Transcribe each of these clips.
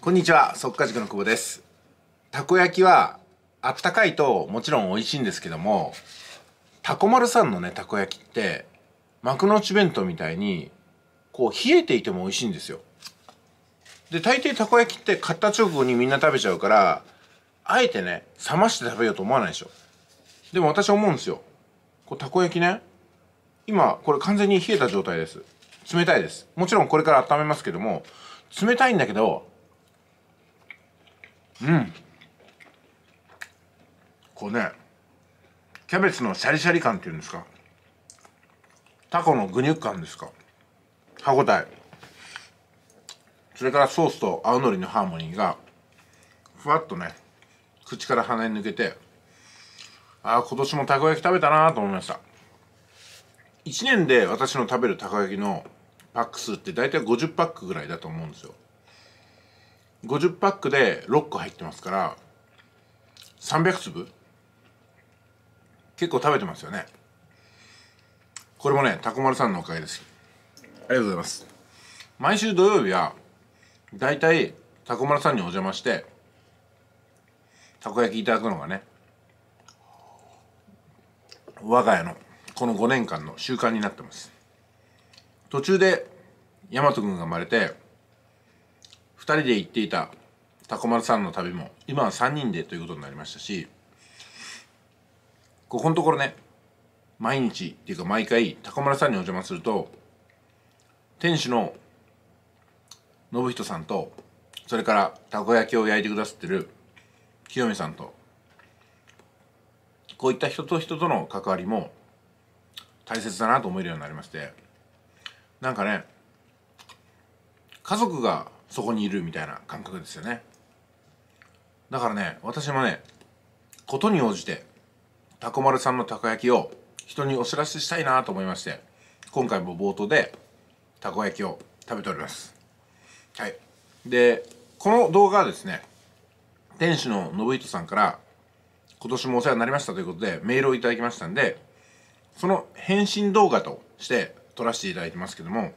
こんにちは、即稼塾の久保です。たこ焼きは、あったかいともちろん美味しいんですけども、たこ丸さんのね、たこ焼きって、幕の内弁当みたいに、こう、冷えていても美味しいんですよ。で、大抵たこ焼きって買った直後にみんな食べちゃうから、あえてね、冷まして食べようと思わないでしょ。でも私思うんですよ。こう、たこ焼きね、今、これ完全に冷えた状態です。冷たいです。もちろんこれから温めますけども、冷たいんだけど、うんこうねキャベツのシャリシャリ感っていうんですかタコのグニュッ感ですか歯ごたえそれからソースと青のりのハーモニーがふわっとね口から鼻に抜けてああ今年もたこ焼き食べたなと思いました1年で私の食べるたこ焼きのパック数って大体50パックぐらいだと思うんですよ50パックで6個入ってますから300粒結構食べてますよねこれもねタコ丸さんのおかげですありがとうございます毎週土曜日はだいたいタコ丸さんにお邪魔してたこ焼きいただくのがね我が家のこの5年間の習慣になってます途中で大和くんが生まれて2人で行っていたタコ丸さんの旅も今は3人でということになりましたしここのところね毎日っていうか毎回タコ丸さんにお邪魔すると店主の信人さんとそれからたこ焼きを焼いてくださってる清美さんとこういった人と人との関わりも大切だなと思えるようになりましてなんかね家族がそこにいるみたいな感覚ですよねだからね私もねことに応じてタコ丸さんのたこ焼きを人にお知らせしたいなと思いまして今回も冒頭でたこ焼きを食べておりますはいでこの動画はですね店主の信人さんから今年もお世話になりましたということでメールをいただきましたんでその返信動画として撮らせていただいてますけども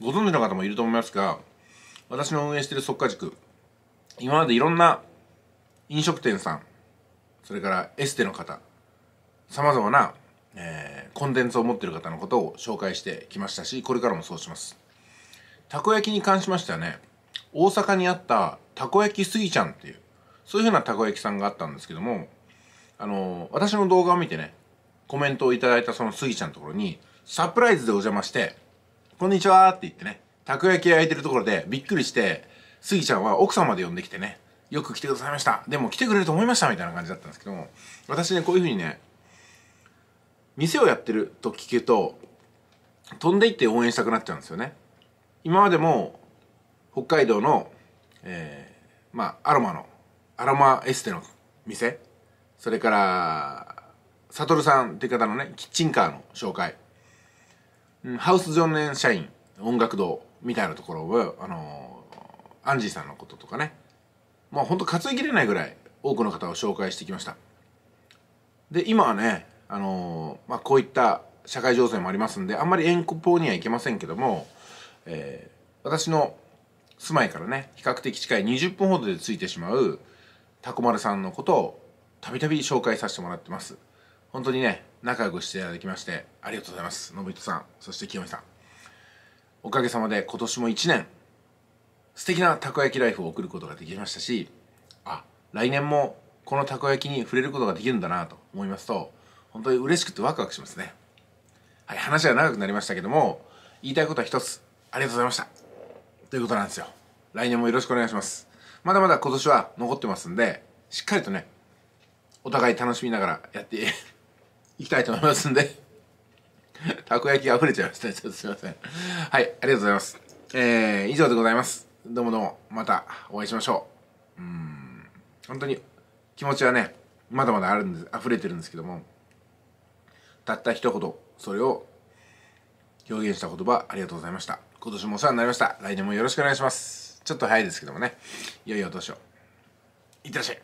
ご存知の方もいると思いますが私の運営している即家塾今までいろんな飲食店さんそれからエステの方さまざまな、えー、コンテンツを持っている方のことを紹介してきましたしこれからもそうしますたこ焼きに関しましてはね大阪にあったたこ焼きすぎちゃんっていうそういうふうなたこ焼きさんがあったんですけどもあの私の動画を見てねコメントをいただいたそのすぎちゃんのところにサプライズでお邪魔して「こんにちは」って言ってねたこ焼き焼いてるところでびっくりしてスギちゃんは奥さんまで呼んできてねよく来てくださいましたでも来てくれると思いましたみたいな感じだったんですけども私ねこういうふうにね店をやってると聞くと飛んでいって応援したくなっちゃうんですよね今までも北海道の、えー、まあアロマのアロマエステの店それからサトルさんって方のねキッチンカーの紹介、うん、ハウス常年社員音楽堂みたいなところを、あのー、アンジーさんのこととかねもうほんと担いきれないぐらい多くの方を紹介してきましたで今はね、あのー、まあ、こういった社会情勢もありますんであんまり遠方には行けませんけども、えー、私の住まいからね比較的近い20分ほどで着いてしまうタコ丸さんのことをたびたび紹介させてもらってます本当にね仲良くしていただきましてありがとうございます信人さんそして清美さんおかげさまで今年も1年素敵なたこ焼きライフを送ることができましたしあ来年もこのたこ焼きに触れることができるんだなと思いますと本当に嬉しくてワクワクしますねはい話が長くなりましたけども言いたいことは一つありがとうございましたということなんですよ来年もよろしくお願いしますまだまだ今年は残ってますんでしっかりとねお互い楽しみながらやっていきたいと思いますんでたこ焼き溢れちゃいました。ちょっとすいません。はい、ありがとうございます。えー、以上でございます。どうもどうも、またお会いしましょう。うん、本当に気持ちはね、まだまだあるんです、溢れてるんですけども、たった一言、それを表現した言葉、ありがとうございました。今年もお世話になりました。来年もよろしくお願いします。ちょっと早いですけどもね、よいしよういってらっしゃい。